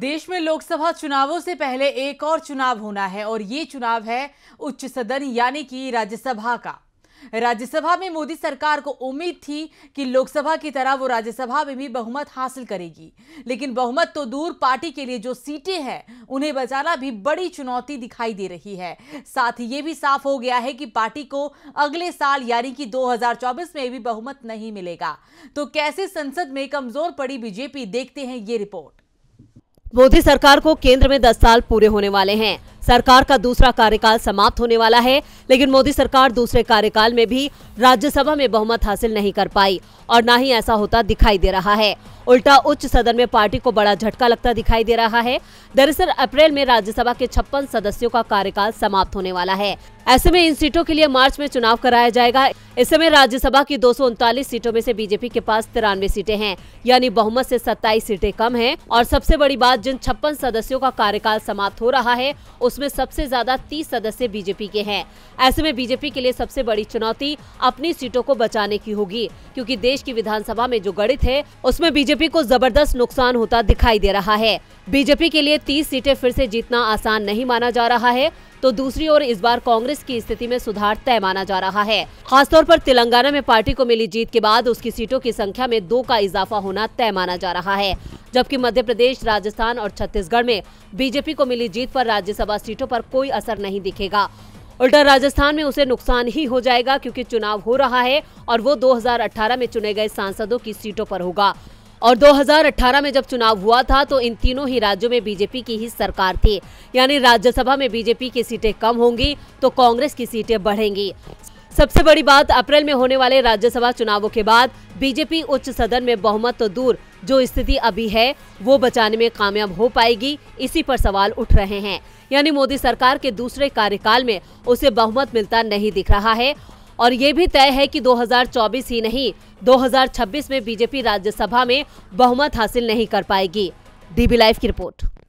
देश में लोकसभा चुनावों से पहले एक और चुनाव होना है और ये चुनाव है उच्च सदन यानी कि राज्यसभा का राज्यसभा में मोदी सरकार को उम्मीद थी कि लोकसभा की तरह वो राज्यसभा में भी बहुमत हासिल करेगी लेकिन बहुमत तो दूर पार्टी के लिए जो सीटें हैं उन्हें बचाना भी बड़ी चुनौती दिखाई दे रही है साथ ही ये भी साफ हो गया है कि पार्टी को अगले साल यानी कि 2024 में भी बहुमत नहीं मिलेगा तो कैसे संसद में कमजोर पड़ी बीजेपी देखते हैं ये रिपोर्ट मोदी सरकार को केंद्र में दस साल पूरे होने वाले हैं सरकार का दूसरा कार्यकाल समाप्त होने वाला है लेकिन मोदी सरकार दूसरे कार्यकाल में भी राज्यसभा में बहुमत हासिल नहीं कर पाई और न ही ऐसा होता दिखाई दे रहा है उल्टा उच्च सदन में पार्टी को बड़ा झटका लगता दिखाई दे रहा है दरअसल अप्रैल में राज्यसभा के छप्पन सदस्यों का कार्यकाल समाप्त होने वाला है ऐसे में इन सीटों के लिए मार्च में चुनाव कराया जाएगा इस समय राज्यसभा की दो सीटों में से बीजेपी के पास तिरानवे सीटें हैं यानी बहुमत से 27 सीटें कम हैं और सबसे बड़ी बात जिन छप्पन सदस्यों का कार्यकाल समाप्त हो रहा है उस उसमें सबसे ज्यादा तीस सदस्य बीजेपी के हैं ऐसे में बीजेपी के लिए सबसे बड़ी चुनौती अपनी सीटों को बचाने की होगी क्योंकि देश की विधानसभा में जो गणित है उसमें बीजेपी को जबरदस्त नुकसान होता दिखाई दे रहा है बीजेपी के लिए तीस सीटें फिर से जीतना आसान नहीं माना जा रहा है तो दूसरी ओर इस बार कांग्रेस की स्थिति में सुधार तय माना जा रहा है खासतौर पर तेलंगाना में पार्टी को मिली जीत के बाद उसकी सीटों की संख्या में दो का इजाफा होना तय माना जा रहा है जबकि मध्य प्रदेश राजस्थान और छत्तीसगढ़ में बीजेपी को मिली जीत पर राज्यसभा सीटों पर कोई असर नहीं दिखेगा उल्टा राजस्थान में उसे नुकसान ही हो जाएगा क्योंकि चुनाव हो रहा है और वो 2018 में चुने गए सांसदों की सीटों पर होगा और 2018 में जब चुनाव हुआ था तो इन तीनों ही राज्यों में बीजेपी की ही सरकार थी यानी राज्यसभा में बीजेपी की सीटें कम होंगी तो कांग्रेस की सीटें बढ़ेंगी सबसे बड़ी बात अप्रैल में होने वाले राज्यसभा चुनावों के बाद बीजेपी उच्च सदन में बहुमत तो दूर जो स्थिति अभी है वो बचाने में कामयाब हो पाएगी इसी पर सवाल उठ रहे हैं यानी मोदी सरकार के दूसरे कार्यकाल में उसे बहुमत मिलता नहीं दिख रहा है और ये भी तय है कि 2024 ही नहीं 2026 में बीजेपी राज्यसभा में बहुमत हासिल नहीं कर पाएगी डीबी लाइव की रिपोर्ट